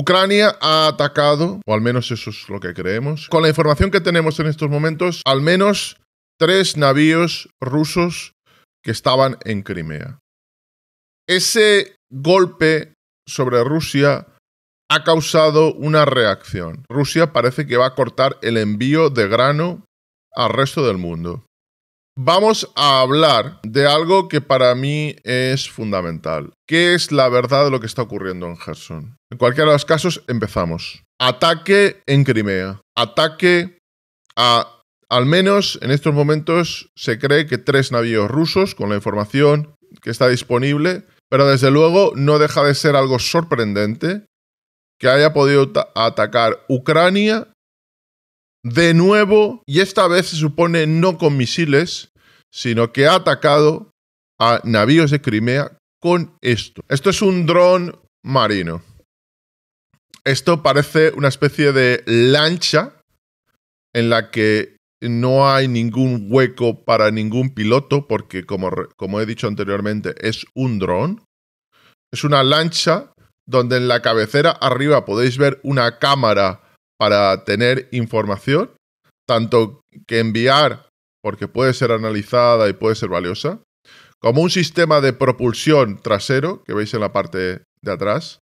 Ucrania ha atacado, o al menos eso es lo que creemos. Con la información que tenemos en estos momentos, al menos tres navíos rusos que estaban en Crimea. Ese golpe sobre Rusia ha causado una reacción. Rusia parece que va a cortar el envío de grano al resto del mundo. Vamos a hablar de algo que para mí es fundamental. ¿Qué es la verdad de lo que está ocurriendo en Gerson? En cualquiera de los casos, empezamos. Ataque en Crimea. Ataque a al menos en estos momentos se cree que tres navíos rusos, con la información que está disponible, pero desde luego no deja de ser algo sorprendente que haya podido atacar Ucrania de nuevo, y esta vez se supone no con misiles, sino que ha atacado a navíos de Crimea con esto. Esto es un dron marino. Esto parece una especie de lancha en la que no hay ningún hueco para ningún piloto porque, como, he dicho anteriormente, es un dron. Es una lancha donde en la cabecera arriba podéis ver una cámara para tener información, tanto que enviar porque puede ser analizada y puede ser valiosa, como un sistema de propulsión trasero, que veis en la parte de atrás,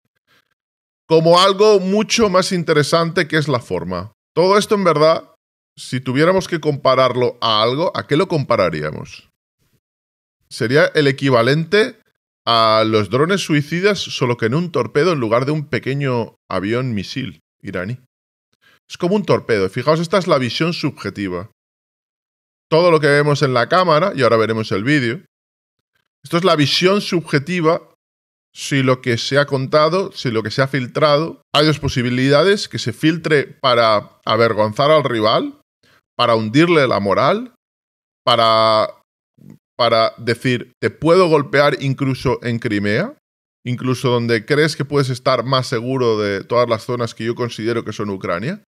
como algo mucho más interesante que es la forma. Todo esto en verdad, si tuviéramos que compararlo a algo, ¿a qué lo compararíamos? Sería el equivalente a los drones suicidas, solo que en un torpedo en lugar de un pequeño avión misil iraní. Es como un torpedo. Fijaos, esta es la visión subjetiva todo lo que vemos en la cámara, y ahora veremos el vídeo. Esto es la visión subjetiva, si lo que se ha contado, si lo que se ha filtrado. Hay dos posibilidades, que se filtre para avergonzar al rival, para hundirle la moral, para, para decir, te puedo golpear incluso en Crimea, incluso donde crees que puedes estar más seguro de todas las zonas que yo considero que son Ucrania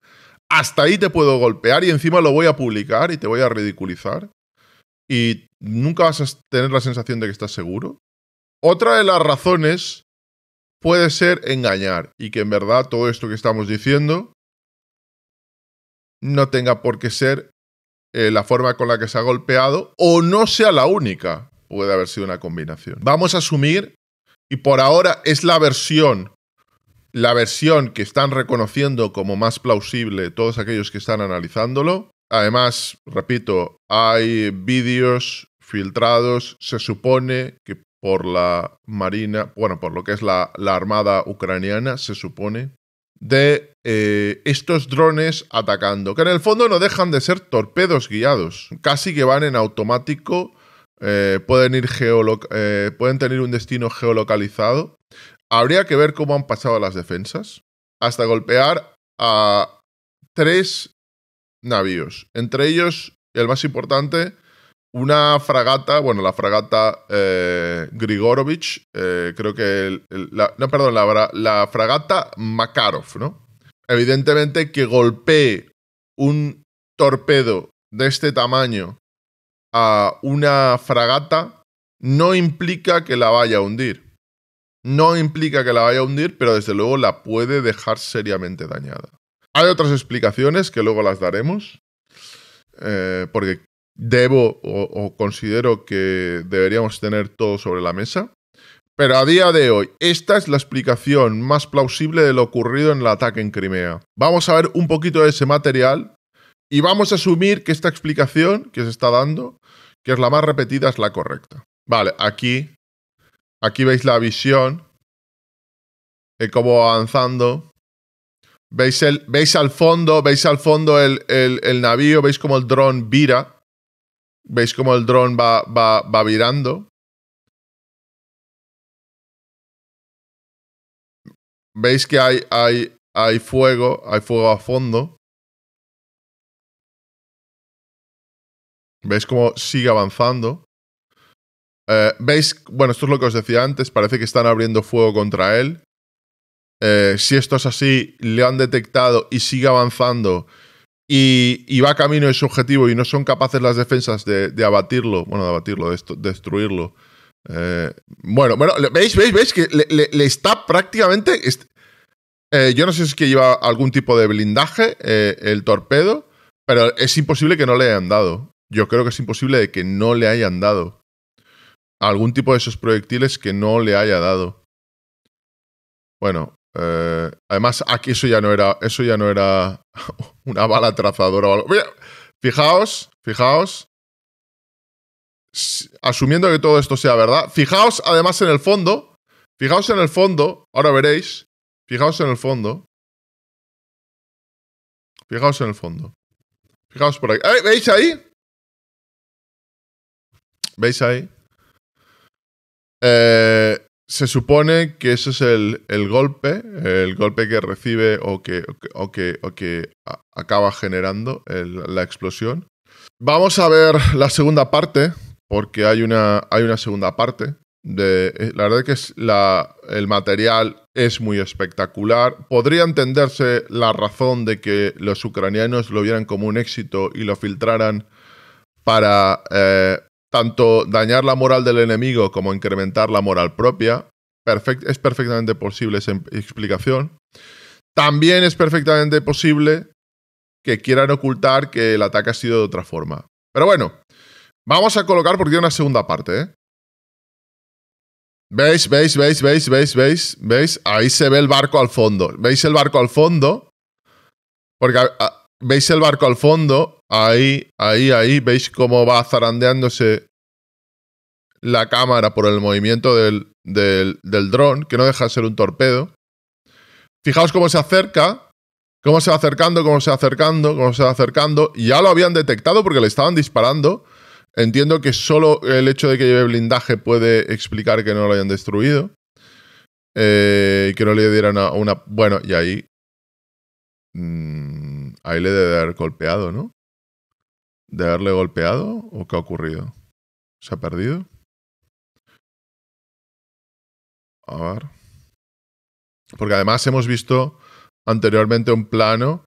hasta ahí te puedo golpear y encima lo voy a publicar y te voy a ridiculizar. Y nunca vas a tener la sensación de que estás seguro. Otra de las razones puede ser engañar y que en verdad todo esto que estamos diciendo no tenga por qué ser eh, la forma con la que se ha golpeado o no sea la única. Puede haber sido una combinación. Vamos a asumir, y por ahora es la versión la versión que están reconociendo como más plausible todos aquellos que están analizándolo. Además, repito, hay vídeos filtrados, se supone que por la Marina, bueno, por lo que es la, Armada ucraniana, se supone, de eh, estos drones atacando, que en el fondo no dejan de ser torpedos guiados, casi que van en automático, eh, pueden, ir eh, pueden tener un destino geolocalizado. Habría que ver cómo han pasado las defensas hasta golpear a tres navíos. Entre ellos, el más importante, una fragata, bueno, la fragata eh, Grigorovich, eh, creo que, no, perdón, la, la, fragata Makarov, ¿no? Evidentemente que golpee un torpedo de este tamaño a una fragata no implica que la vaya a hundir. No implica que la vaya a hundir, pero desde luego la puede dejar seriamente dañada. Hay otras explicaciones que luego las daremos, eh, porque debo o, o considero que deberíamos tener todo sobre la mesa. Pero a día de hoy, esta es la explicación más plausible de lo ocurrido en el ataque en Crimea. Vamos a ver un poquito de ese material y vamos a asumir que esta explicación que se está dando, que es la más repetida, es la correcta. Vale, aquí Aquí veis la visión, eh, cómo va avanzando. Veis, el, veis al fondo, veis al fondo el, navío, veis cómo el dron vira. Veis cómo el dron va, va, va virando. Veis que hay, hay, hay fuego, hay fuego a fondo. Veis cómo sigue avanzando. Eh, veis, bueno, esto es lo que os decía antes, parece que están abriendo fuego contra él. Eh, si esto es así, le han detectado y sigue avanzando y, va camino de su objetivo y no son capaces las defensas de, abatirlo, bueno, de abatirlo, de destruirlo. Eh, bueno, bueno, veis, veis, veis que le, está prácticamente... yo no sé si es que lleva algún tipo de blindaje el torpedo, pero es imposible que no le hayan dado. Yo creo que es imposible de que no le hayan dado algún tipo de esos proyectiles que no le haya dado. Bueno, eh, además aquí eso ya no era, eso ya no era una bala trazadora o algo. fijaos, fijaos, asumiendo que todo esto sea verdad, fijaos además en el fondo, fijaos en el fondo, ahora veréis, fijaos en el fondo, fijaos en el fondo, fijaos por ahí, eh, ¿veis ahí? ¿Veis ahí? Eh, se supone que ese es el, golpe, el golpe que recibe o que, que, o que acaba generando la explosión. Vamos a ver la segunda parte, porque hay una, hay una segunda parte. De, eh, la verdad que es la, el material es muy espectacular. Podría entenderse la razón de que los ucranianos lo vieran como un éxito y lo filtraran para, eh, tanto dañar la moral del enemigo como incrementar la moral propia. Perfect, es perfectamente posible esa explicación. También es perfectamente posible que quieran ocultar que el ataque ha sido de otra forma. Pero bueno, vamos a colocar porque hay una segunda parte. ¿eh? ¿Veis, veis, veis, veis, veis, veis, veis? Ahí se ve el barco al fondo. ¿Veis el barco al fondo? Porque ah, ah, veis el barco al fondo Ahí, ahí, ahí, veis cómo va zarandeándose la cámara por el movimiento del, dron, que no deja de ser un torpedo. Fijaos cómo se acerca, cómo se va acercando, cómo se va acercando, cómo se va acercando. Ya lo habían detectado porque le estaban disparando. Entiendo que solo el hecho de que lleve blindaje puede explicar que no lo hayan destruido. Eh, y que no le dieran a una... Bueno, y ahí... Mm, ahí le debe haber golpeado, ¿no? de haberle golpeado o qué ha ocurrido? ¿Se ha perdido? A ver. Porque además hemos visto anteriormente un plano,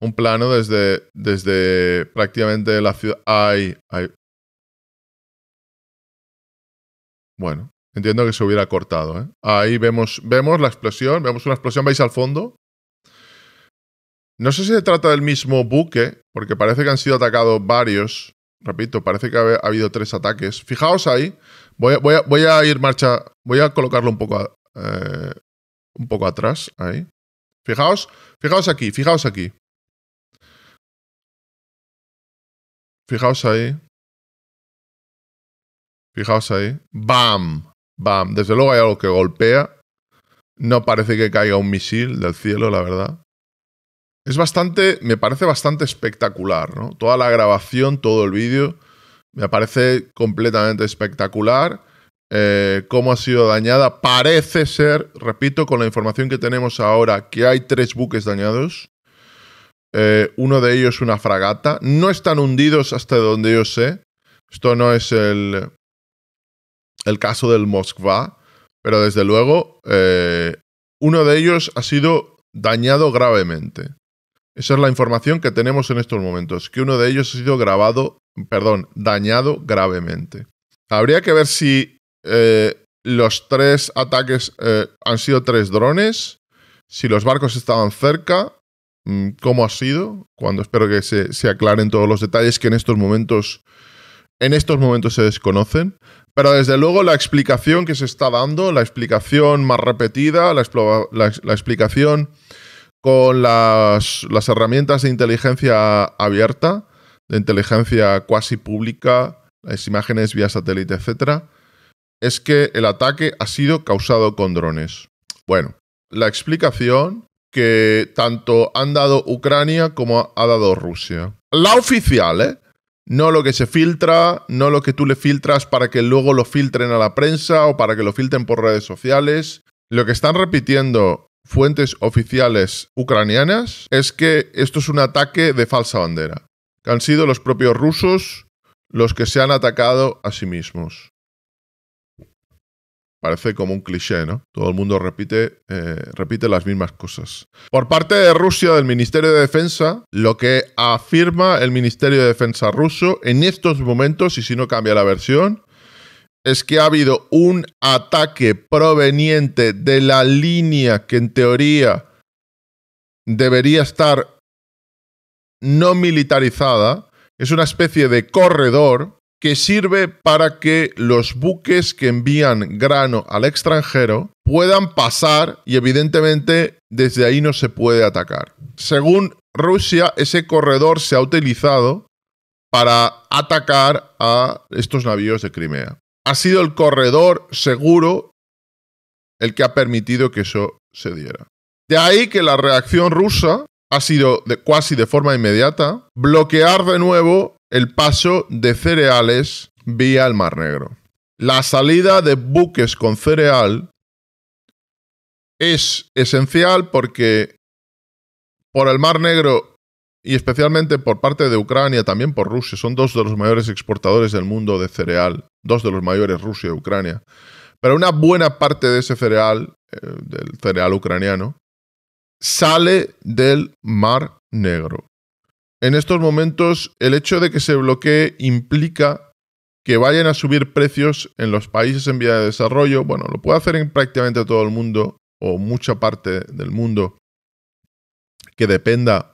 un plano desde, desde prácticamente la ciudad. Bueno, entiendo que se hubiera cortado. ¿eh? Ahí vemos, vemos la explosión, vemos una explosión, veis al fondo no sé si se trata del mismo buque, porque parece que han sido atacados varios. Repito, parece que ha habido tres ataques. Fijaos ahí. Voy a, ir marcha. Voy a colocarlo un poco, eh, un poco atrás. Ahí. Fijaos. Fijaos aquí. Fijaos aquí. Fijaos ahí. Fijaos ahí. ¡Bam! ¡Bam! Desde luego hay algo que golpea. No parece que caiga un misil del cielo, la verdad. Es bastante, me parece bastante espectacular, ¿no? Toda la grabación, todo el vídeo, me parece completamente espectacular. Eh, cómo ha sido dañada. Parece ser, repito, con la información que tenemos ahora, que hay tres buques dañados. Eh, uno de ellos una fragata. No están hundidos hasta donde yo sé. Esto no es el, el caso del Moskva, pero desde luego eh, uno de ellos ha sido dañado gravemente. Esa es la información que tenemos en estos momentos, que uno de ellos ha sido grabado, perdón, dañado gravemente. Habría que ver si eh, los tres ataques eh, han sido tres drones, si los barcos estaban cerca, mm, cómo ha sido, cuando espero que se, aclaren todos los detalles que en estos momentos en estos momentos se desconocen, pero desde luego la explicación que se está dando, la explicación más repetida, la explicación con las, herramientas de inteligencia abierta, de inteligencia cuasi pública, las imágenes vía satélite, etc., es que el ataque ha sido causado con drones. Bueno, la explicación que tanto han dado Ucrania como ha dado Rusia. La oficial, ¿eh? No lo que se filtra, no lo que tú le filtras para que luego lo filtren a la prensa o para que lo filtren por redes sociales. Lo que están repitiendo fuentes oficiales ucranianas es que esto es un ataque de falsa bandera, que han sido los propios rusos los que se han atacado a sí mismos. Parece como un cliché, ¿no? Todo el mundo repite, eh, repite las mismas cosas. Por parte de Rusia, del Ministerio de Defensa, lo que afirma el Ministerio de Defensa ruso en estos momentos, y si no cambia la versión, es que ha habido un ataque proveniente de la línea que en teoría debería estar no militarizada. Es una especie de corredor que sirve para que los buques que envían grano al extranjero puedan pasar y evidentemente desde ahí no se puede atacar. Según Rusia, ese corredor se ha utilizado para atacar a estos navíos de Crimea ha sido el corredor seguro el que ha permitido que eso se diera. De ahí que la reacción rusa ha sido de, casi de forma inmediata bloquear de nuevo el paso de cereales vía el Mar Negro. La salida de buques con cereal es esencial porque por el Mar Negro y especialmente por parte de Ucrania, también por Rusia, son dos de los mayores exportadores del mundo de cereal dos de los mayores, Rusia y Ucrania. Pero una buena parte de ese cereal, eh, del cereal ucraniano, sale del Mar Negro. En estos momentos, el hecho de que se bloquee implica que vayan a subir precios en los países en vía de desarrollo. Bueno, lo puede hacer en prácticamente todo el mundo o mucha parte del mundo que dependa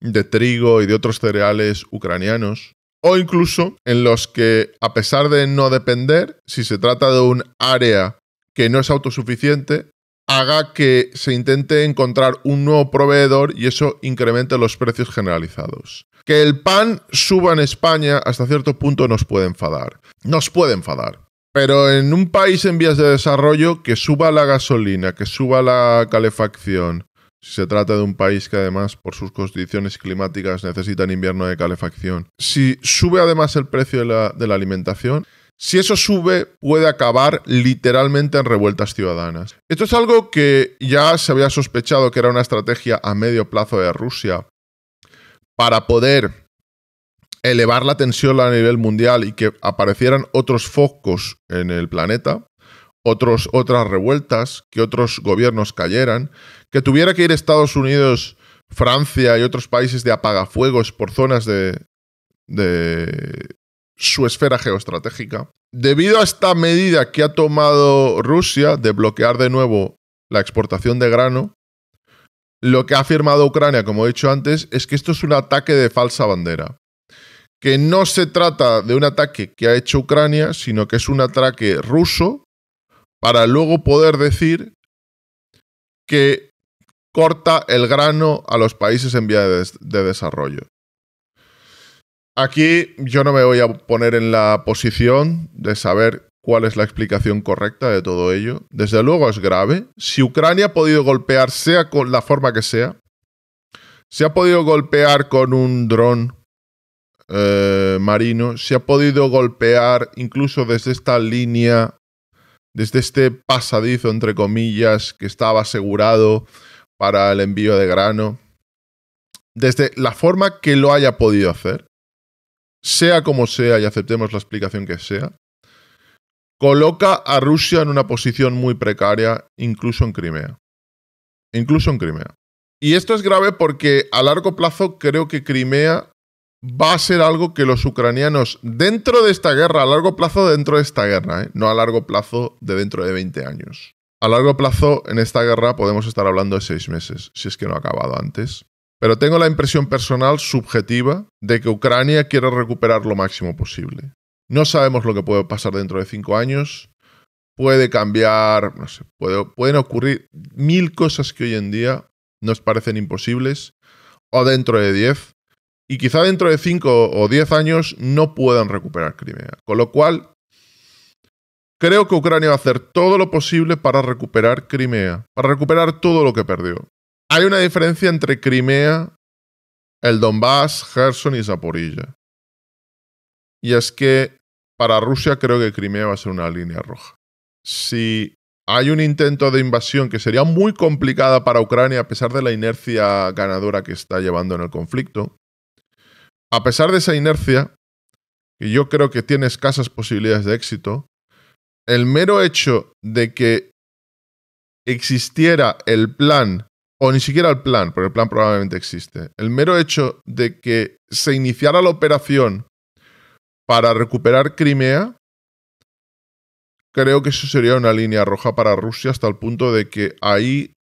de trigo y de otros cereales ucranianos o incluso en los que, a pesar de no depender, si se trata de un área que no es autosuficiente, haga que se intente encontrar un nuevo proveedor y eso incremente los precios generalizados. Que el pan suba en España hasta cierto punto nos puede enfadar. Nos puede enfadar. Pero en un país en vías de desarrollo, que suba la gasolina, que suba la calefacción, si Se trata de un país que además por sus condiciones climáticas necesita en invierno de calefacción. Si sube además el precio de la alimentación, si eso sube, puede acabar literalmente en revueltas ciudadanas. Esto es algo que ya se había sospechado que era una estrategia a medio plazo de Rusia para poder elevar la tensión a nivel mundial y que aparecieran otros focos en el planeta otros, otras revueltas, que otros gobiernos cayeran, que tuviera que ir Estados Unidos, Francia y otros países de apagafuegos por zonas de, de su esfera geoestratégica. Debido a esta medida que ha tomado Rusia de bloquear de nuevo la exportación de grano, lo que ha afirmado Ucrania, como he dicho antes, es que esto es un ataque de falsa bandera. Que no se trata de un ataque que ha hecho Ucrania, sino que es un ataque ruso para luego poder decir que corta el grano a los países en vías de, desarrollo. Aquí yo no me voy a poner en la posición de saber cuál es la explicación correcta de todo ello. Desde luego es grave. Si Ucrania ha podido golpear, sea con la forma que sea, se ha podido golpear con un dron eh, marino, se ha podido golpear incluso desde esta línea desde este pasadizo, entre comillas, que estaba asegurado para el envío de grano, desde la forma que lo haya podido hacer, sea como sea y aceptemos la explicación que sea, coloca a Rusia en una posición muy precaria, incluso en Crimea. Incluso en Crimea. Y esto es grave porque a largo plazo creo que Crimea va a ser algo que los ucranianos dentro de esta guerra, a largo plazo dentro de esta guerra, ¿eh? no a largo plazo de dentro de 20 años. A largo plazo en esta guerra podemos estar hablando de seis meses, si es que no ha acabado antes. Pero tengo la impresión personal subjetiva de que Ucrania quiere recuperar lo máximo posible. No sabemos lo que puede pasar dentro de cinco años. Puede cambiar, no sé, pueden ocurrir mil cosas que hoy en día nos parecen imposibles, o dentro de 10 y quizá dentro de 5 o 10 años no puedan recuperar Crimea. Con lo cual, creo que Ucrania va a hacer todo lo posible para recuperar Crimea, para recuperar todo lo que perdió. Hay una diferencia entre Crimea, el Donbass, Gerson y Zaporilla. Y es que para Rusia creo que Crimea va a ser una línea roja. Si hay un intento de invasión que sería muy complicada para Ucrania a pesar de la inercia ganadora que está llevando en el conflicto, a pesar de esa inercia, que yo creo que tiene escasas posibilidades de éxito, el mero hecho de que existiera el plan, o ni siquiera el plan, porque el plan probablemente existe, el mero hecho de que se iniciara la operación para recuperar Crimea, creo que eso sería una línea roja para Rusia hasta el punto de que ahí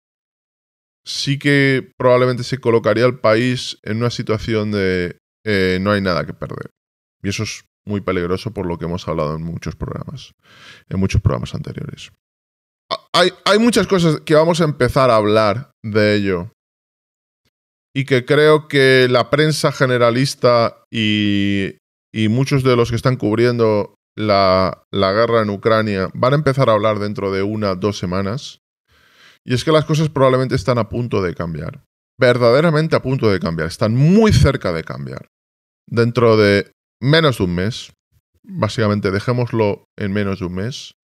sí que probablemente se colocaría el país en una situación de eh, no hay nada que perder. Y eso es muy peligroso por lo que hemos hablado en muchos programas, en muchos programas anteriores. Hay, muchas cosas que vamos a empezar a hablar de ello y que creo que la prensa generalista y, muchos de los que están cubriendo la, guerra en Ucrania van a empezar a hablar dentro de una, dos semanas. Y es que las cosas probablemente están a punto de cambiar verdaderamente a punto de cambiar, están muy cerca de cambiar. Dentro de menos de un mes, básicamente dejémoslo en menos de un mes,